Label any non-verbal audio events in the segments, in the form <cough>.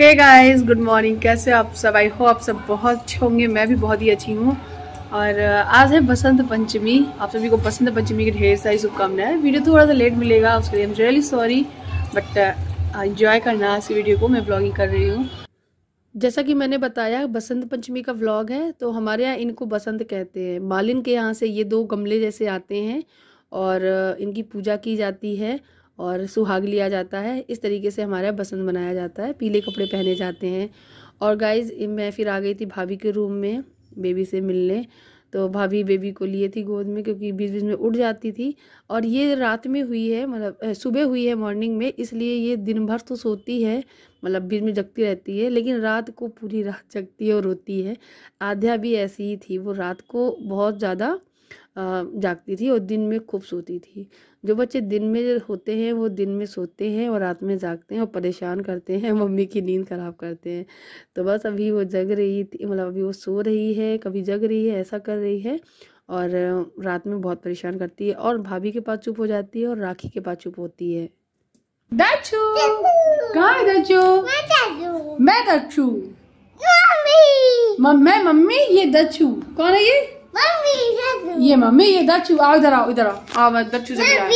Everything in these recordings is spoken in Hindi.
हे गाइस गुड मॉर्निंग कैसे आप सब आई हो आप सब बहुत अच्छे होंगे मैं भी बहुत ही अच्छी हूँ और आज है बसंत पंचमी आप सभी को बसंत पंचमी की ढेर सारी शुभकामनाएं वीडियो थोड़ा सा लेट मिलेगा उसके लिए I am really sorry but enjoy करना इस वीडियो को मैं ब्लॉगिंग कर रही हूँ जैसा कि मैंने बताया बसंत पंचमी का व्लॉग है तो हमारे यहाँ इनको बसंत कहते हैं मालिन के यहाँ से ये दो गमले जैसे आते हैं और इनकी पूजा की जाती है और सुहाग लिया जाता है इस तरीके से हमारा बसंत मनाया जाता है पीले कपड़े पहने जाते हैं और गाइज मैं फिर आ गई थी भाभी के रूम में बेबी से मिलने तो भाभी बेबी को लिए थी गोद में क्योंकि बीच बीच में उठ जाती थी और ये रात में हुई है मतलब सुबह हुई है मॉर्निंग में इसलिए ये दिन भर तो सोती है मतलब बीच में जगती रहती है लेकिन रात को पूरी रात जगती है और रोती है आध्या भी ऐसी ही थी वो रात को बहुत ज़्यादा जागती थी और दिन में खूब सोती थी जो बच्चे दिन में होते हैं वो दिन में सोते हैं और रात में जागते हैं और परेशान करते हैं मम्मी की नींद ख़राब करते हैं तो बस अभी वो जग रही थी मतलब अभी वो सो रही है कभी जग रही है ऐसा कर रही है और रात में बहुत परेशान करती है और भाभी के पास चुप हो जाती है और राखी के पास चुप होती है मैं मम्मी मम्मी ये दचू कौन है ये ये मम्मी ये दचू आओ इधर आओ इधर आओ आओ दचू जल्दी आओ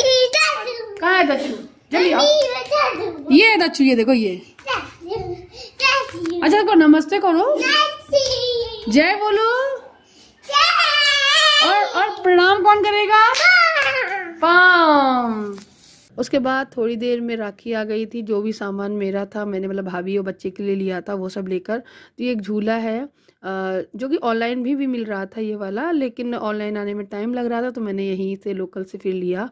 कहाँ है दचू जल्दी आओ ये दचू ये देखो ये अच्छा देखो नमस्ते करो जय बोलो और और प्रणाम कौन करेगा पाम उसके बाद थोड़ी देर में राखी आ गई थी जो भी सामान मेरा था मैंने मतलब भाभी और बच्चे के लिए लिया था वो सब लेकर तो ये एक झूला है जो कि ऑनलाइन भी भी मिल रहा था ये वाला लेकिन ऑनलाइन आने में टाइम लग रहा था तो मैंने यहीं से लोकल से फिर लिया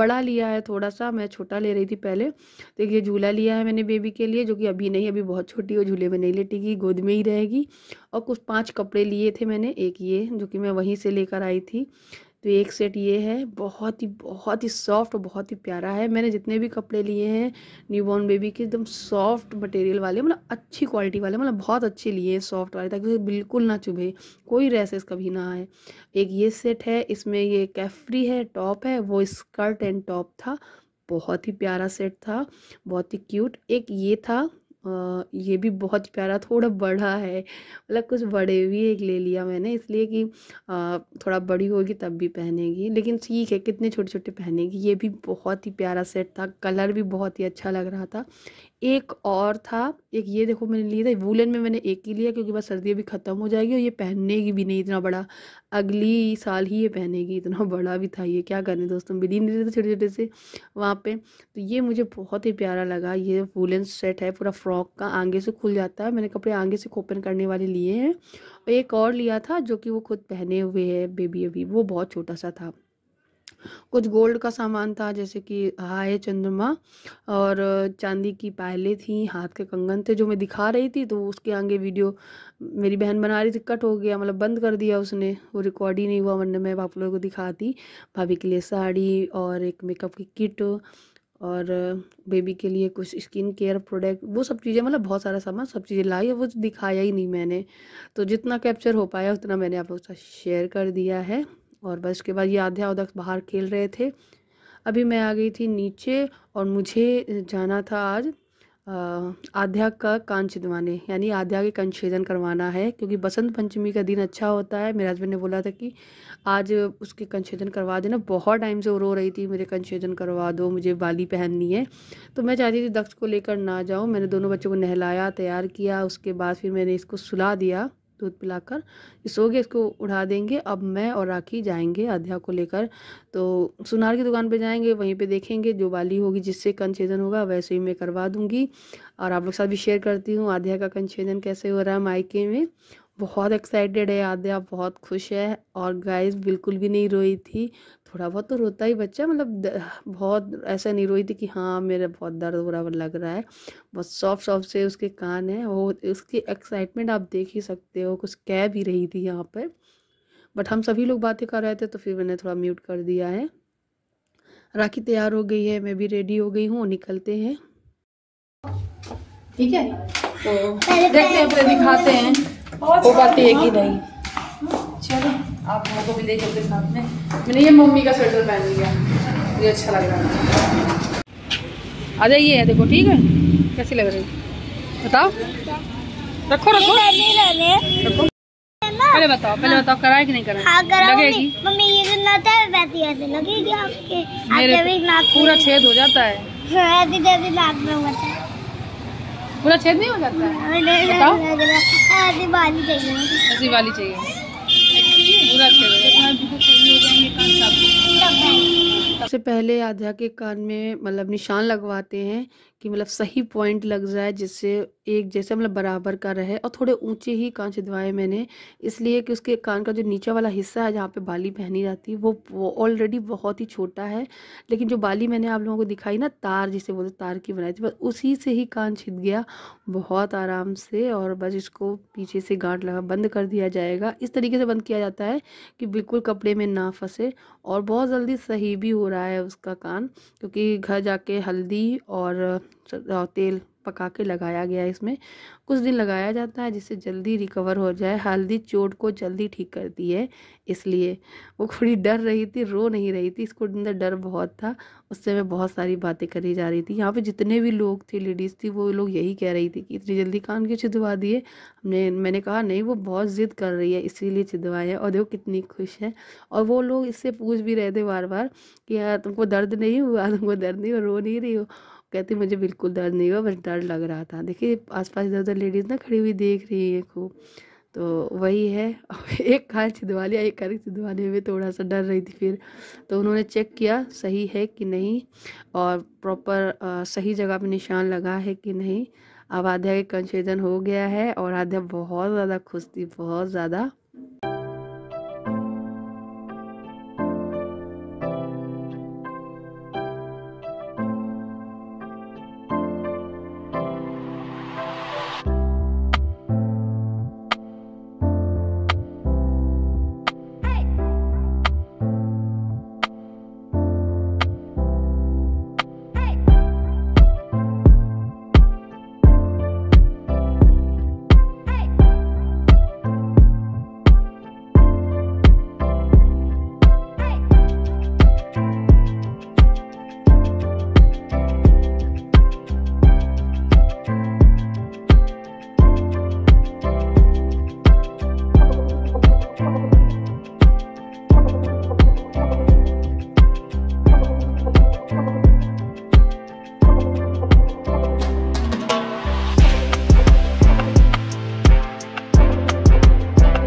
बड़ा लिया है थोड़ा सा मैं छोटा ले रही थी पहले तो ये झूला लिया है मैंने बेबी के लिए जो कि अभी नहीं अभी बहुत छोटी हो झूले में नहीं लेटेगी गोद में ही रहेगी और कुछ पाँच कपड़े लिए थे मैंने एक ये जो कि मैं वहीं से लेकर आई थी तो एक सेट ये है बहुत ही बहुत ही सॉफ्ट और बहुत ही प्यारा है मैंने जितने भी कपड़े लिए हैं न्यूबॉर्न बेबी के एकदम सॉफ्ट मटेरियल वाले मतलब अच्छी क्वालिटी वाले मतलब बहुत अच्छे लिए हैं सॉफ्ट वाले ताकि उसे बिल्कुल ना चुभे कोई रेसेस कभी ना आए एक ये सेट है इसमें ये कैफ्री है टॉप है वो स्कर्ट एंड टॉप था बहुत ही प्यारा सेट था बहुत ही क्यूट एक ये था ये भी बहुत प्यारा थोड़ा बड़ा है मतलब कुछ बड़े भी एक ले लिया मैंने इसलिए कि थोड़ा बड़ी होगी तब भी पहनेगी लेकिन ठीक है कितने छोटे छोटे पहनेगी ये भी बहुत ही प्यारा सेट था कलर भी बहुत ही अच्छा लग रहा था एक और था एक ये देखो मैंने लिया था वूलन में मैंने एक ही लिया क्योंकि बस सर्दियाँ भी ख़त्म हो जाएगी और ये पहनेगी भी नहीं इतना बड़ा अगली साल ही ये पहनेगी इतना <laughs> बड़ा भी था ये क्या करें दोस्तों मिल नहीं रहे थे छोटे छोटे से वहाँ पे तो ये मुझे बहुत ही प्यारा लगा ये वूलन सेट है पूरा फ्रॉक फ्रॉक का आगे से खुल जाता है मैंने कपड़े आगे से ओपन करने वाले लिए हैं और एक और लिया था जो कि वो खुद पहने हुए है बेबी अभी वो बहुत छोटा सा था कुछ गोल्ड का सामान था जैसे कि हाय चंद्रमा और चांदी की पायलें थी हाथ के कंगन थे जो मैं दिखा रही थी तो उसके आगे वीडियो मेरी बहन बना रही थी कट हो गया मतलब बंद कर दिया उसने वो रिकॉर्ड ही नहीं हुआ वरना मैं आप लोगों को दिखाती भाभी के लिए साड़ी और एक मेकअप की किट और बेबी के लिए कुछ स्किन केयर प्रोडक्ट वो सब चीज़ें मतलब बहुत सारा सामान सब चीज़ें लाई है वो दिखाया ही नहीं मैंने तो जितना कैप्चर हो पाया उतना मैंने आप लोग साथ शेयर कर दिया है और बस उसके बाद ये आध्या उदक बाहर खेल रहे थे अभी मैं आ गई थी नीचे और मुझे जाना था आज आध्या का कान छिदवाने यानी आध्या के कान छेदन करवाना है क्योंकि बसंत पंचमी का दिन अच्छा होता है मेरे हस्बैंड ने बोला था कि आज उसके कान छेदन करवा देना बहुत टाइम से रो रही थी मेरे कान छेदन करवा दो मुझे बाली पहननी है तो मैं चाहती थी दक्ष को लेकर ना जाऊँ मैंने दोनों बच्चों को नहलाया तैयार किया उसके बाद फिर मैंने इसको सुला दिया दूध पिलाकर ये सो गया इसको उड़ा देंगे अब मैं और राखी जाएंगे आध्या को लेकर तो सुनार की दुकान पे जाएंगे वहीं पे देखेंगे जो वाली होगी जिससे कंछेदन होगा वैसे ही मैं करवा दूंगी और आप लोग साथ भी शेयर करती हूँ आध्या का कंछेदन कैसे हो रहा है मायके में बहुत एक्साइटेड है आध्या बहुत खुश है और गाइस बिल्कुल भी नहीं रोई थी थोड़ा बहुत तो रोता ही बच्चा मतलब बहुत ऐसा नहीं रोई थी कि हाँ मेरा बहुत दर्द हो रहा लग रहा है बहुत सॉफ्ट सॉफ्ट से उसके कान है वो उसकी एक्साइटमेंट आप देख ही सकते हो कुछ कह भी रही थी यहाँ पर बट हम सभी लोग बातें कर रहे थे तो फिर मैंने थोड़ा म्यूट कर दिया है राखी तैयार हो गई है मैं भी रेडी हो गई हूँ निकलते हैं ठीक है तो देखते हैं दिखाते हैं वो बात है कि नहीं आप लोगों को भी देखो साथ में मैंने ये मम्मी का स्वेटर पहन लिया मुझे अच्छा लग रहा है आ जाइए देखो ठीक है कैसी लग रही बताओ रखो रखो रखो पहले बताओ पहले हाँ। बताओ कराए कि नहीं कराए हाँ, लगेगी मम्मी ये है लगेगी आपके मेरे पूरा छेद हो जाता हाँ, है पूरा छेद नहीं हो जाता है ऐसी वाली चाहिए ऐसी वाली चाहिए पूरा छः बजे सबसे पहले आध्या के कान में मतलब निशान लगवाते हैं कि मतलब सही पॉइंट लग जाए जिससे एक जैसे मतलब बराबर का रहे और थोड़े ऊंचे ही कान छिदवाए मैंने इसलिए कि उसके कान का जो नीचे वाला हिस्सा है जहाँ पे बाली पहनी जाती है वो वो ऑलरेडी बहुत ही छोटा है लेकिन जो बाली मैंने आप लोगों को दिखाई ना तार जिसे बोलते तार की बनाई थी बस उसी से ही कान छिद गया बहुत आराम से और बस इसको पीछे से गांठ लगा बंद कर दिया जाएगा इस तरीके से बंद किया जाता है कि बिल्कुल कपड़े में ना फंसे और बहुत जल्दी सही भी हो रहा है उसका कान क्योंकि घर जाके हल्दी और तेल पका के लगाया गया है इसमें कुछ दिन लगाया जाता है जिससे जल्दी रिकवर हो जाए हल्दी चोट को जल्दी ठीक करती है इसलिए वो थोड़ी डर रही थी रो नहीं रही थी इसको अंदर डर बहुत था उससे मैं बहुत सारी बातें करी जा रही थी यहाँ पे जितने भी लोग थे लेडीज़ थी वो लोग यही कह रही थी कि इतनी जल्दी कान क्यों छिदवा दिए हमने मैंने कहा नहीं वो बहुत ज़िद कर रही है इसीलिए छिदवाए हैं और देखो कितनी खुश है और वो लोग इससे पूछ भी रहे थे बार बार कि यार तुमको दर्द नहीं हुआ तुमको दर्द नहीं हो रो नहीं रही हो कहती मुझे बिल्कुल दर्द नहीं हुआ बस डर लग रहा था देखिए आसपास इधर उधर लेडीज़ ना खड़ी हुई देख रही है खूब तो वही है <laughs> एक कान छिदवा लिया एक कान छिदवाने में थोड़ा सा डर रही थी फिर तो उन्होंने चेक किया सही है कि नहीं और प्रॉपर सही जगह पर निशान लगा है कि नहीं अब आध्या का कंसेशन हो गया है और आध्या बहुत ज़्यादा खुश थी बहुत ज़्यादा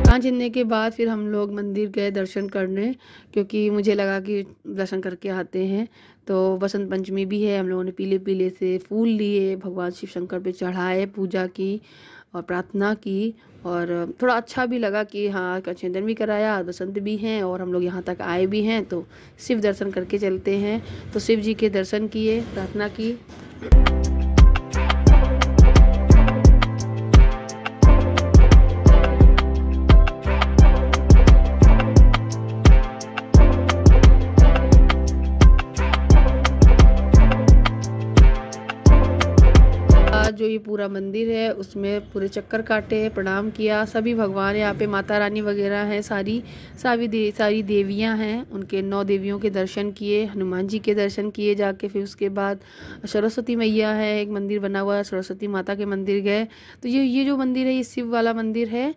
खान हाँ, छीनने के बाद फिर हम लोग मंदिर गए दर्शन करने क्योंकि मुझे लगा कि दर्शन करके आते हैं तो बसंत पंचमी भी है हम लोगों ने पीले पीले से फूल लिए भगवान शिव शंकर पे चढ़ाए पूजा की और प्रार्थना की और थोड़ा अच्छा भी लगा कि हाँ कचेंदन भी कराया बसंत भी हैं और हम लोग यहाँ तक आए भी हैं तो शिव दर्शन करके चलते हैं तो शिव जी के दर्शन किए प्रार्थना की मंदिर है उसमें पूरे चक्कर काटे प्रणाम किया सभी भगवान यहाँ पे माता रानी वगैरह हैं सारी सारी दे सारी देवियाँ हैं उनके नौ देवियों के दर्शन किए हनुमान जी के दर्शन किए जाके फिर उसके बाद सरस्वती मैया है एक मंदिर बना हुआ है सरस्वती माता के मंदिर गए तो ये ये जो मंदिर है ये शिव वाला मंदिर है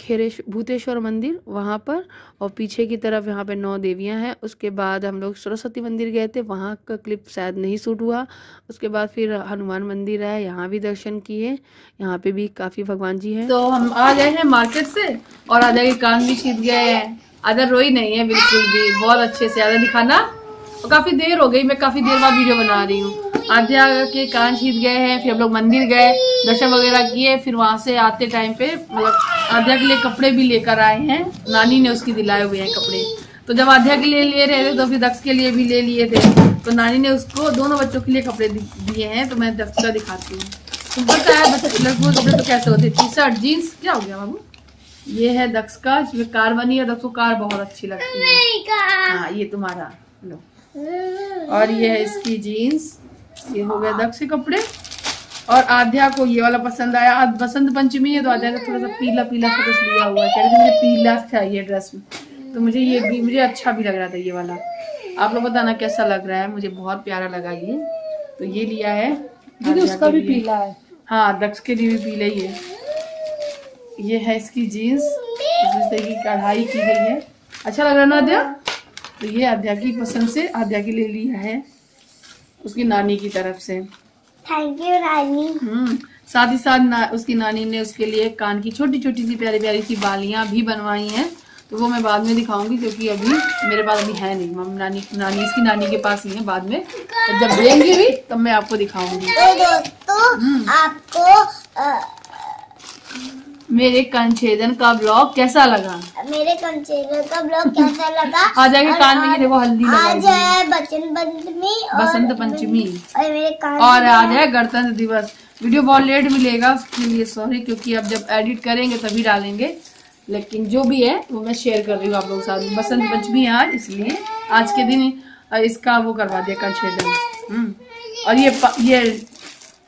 खेरेश भूतेश्वर मंदिर वहाँ पर और पीछे की तरफ यहाँ पे नौ देवियाँ हैं उसके बाद हम लोग सरस्वती मंदिर गए थे वहाँ का क्लिप शायद नहीं सूट हुआ उसके बाद फिर हनुमान मंदिर है यहाँ भी दर्शन किए यहाँ पे भी काफ़ी भगवान जी हैं तो हम आ गए हैं मार्केट से और आधा के कान भी छीत गए हैं आधा रोई नहीं है बिल्कुल भी बहुत अच्छे से आधा दिखाना और काफ़ी देर हो गई मैं काफ़ी देर बाद वीडियो बना रही हूँ आध्या के छीत गए हैं फिर हम लोग मंदिर गए दर्शन वगैरह किए फिर वहाँ से आते टाइम पे मतलब आध्या के लिए कपड़े भी लेकर आए हैं नानी ने उसकी दिलाए हुए हैं कपड़े तो जब आध्या के लिए ले रहे थे तो फिर दक्ष के लिए भी ले लिए थे तो नानी ने उसको दोनों बच्चों के लिए कपड़े दिए हैं तो मैं दक्ष का दिखाती हूँ तुमको क्या है कपड़े तो कैसे होते टी शर्ट जीन्स क्या हो गया बाबू ये है दक्ष का जिसमें कार बनी है दक्ष को कार बहुत अच्छी लगती है हाँ ये तुम्हारा लो और ये है इसकी जीन्स ये हो गया दक्ष कपड़े और आध्या को ये वाला पसंद आया आज बसंत पंचमी है तो आध्या का थोड़ा सा पीला पीला सा कुछ लिया हुआ है कह मुझे पीला चाहिए ड्रेस में तो मुझे ये भी मुझे अच्छा भी लग रहा था ये वाला आप लोग बताना कैसा लग रहा है मुझे बहुत प्यारा लगा ये तो ये लिया है उसका भी पीला है हाँ दक्ष के लिए भी पीला ही है ये है इसकी जीन्स जिससे की कढ़ाई की गई है अच्छा लग रहा है ना आध्या तो ये आध्या की पसंद से आध्या के लिए लिया है उसकी नानी की तरफ से थैंक यू नानी साथ ही साथ ना, उसकी नानी ने उसके लिए कान की छोटी छोटी सी प्यारी प्यारी सी बालियां भी बनवाई हैं तो वो मैं बाद में दिखाऊंगी क्योंकि अभी मेरे पास अभी है नहीं मम्मी नानी नानी इसकी नानी के पास ही है बाद में तो जब देंगी भी तब तो मैं आपको दिखाऊंगी तो दोस्तों हम्म। आपको आ... मेरे कंचेदन का ब्लॉग कैसा लगा मेरे कंचेदन का ब्लॉग कैसा लगा आ जाएगा कान में ये देखो हल्दी आज है बसंत पंचमी बसंत पंचमी और आ जाए आज है गणतंत्र दिवस वीडियो बहुत लेट मिलेगा उसके लिए सॉरी क्योंकि अब जब एडिट करेंगे तभी डालेंगे लेकिन जो भी है वो मैं शेयर कर रही हूँ आप लोगों के साथ बसंत पंचमी आज इसलिए आज के दिन इसका वो करवा दिया कंचेदन हम्म। और ये ये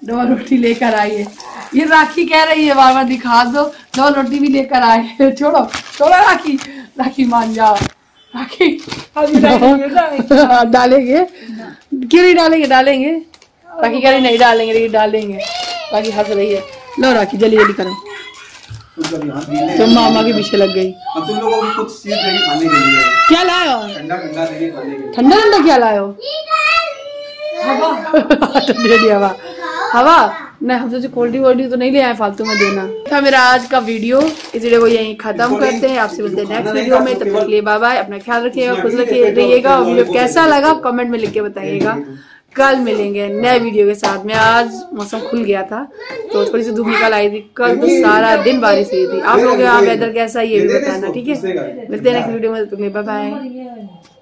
डबल रोटी लेकर आई है ये राखी कह रही है बार बार दिखा दो दो रोटी भी लेकर आए छोड़ो छोड़ो राखी राखी मान जाओ राखी हाँ, डालेंगे क्यों नहीं डालेंगे डालेंगे राखी कह रही नहीं डालेंगे नहीं डालेंगे बाकी हंस रही है लो राखी जल्दी जल्दी करो तुम तो मामा के पीछे लग गई तुम लोगों को कुछ खाने के लिए क्या लाए हो ठंडा ठंडा ठंडा ठंडा क्या लाए हो <laughs> तो हवा हवा मैं हम सोचे कोल्डी वोल्डी तो नहीं ले आए फालतू में देना था मेरा आज का वीडियो इस वीडियो को खत्म करते हैं आपसे मिलते हैं नेक्स्ट वीडियो में तब तक लिए बाय बाय अपना ख्याल रखिएगा खुद रखिएगा और वीडियो कैसा लगा आप कमेंट में लिख के बताइएगा कल मिलेंगे नए वीडियो के साथ में आज मौसम खुल गया था तो थोड़ी सी धूप निकल आई थी कल तो सारा दिन बारिश हुई थी आप लोग यहाँ वेदर कैसा ये भी बताना ठीक है मिलते हैं नेक्स्ट वीडियो में बाय बाय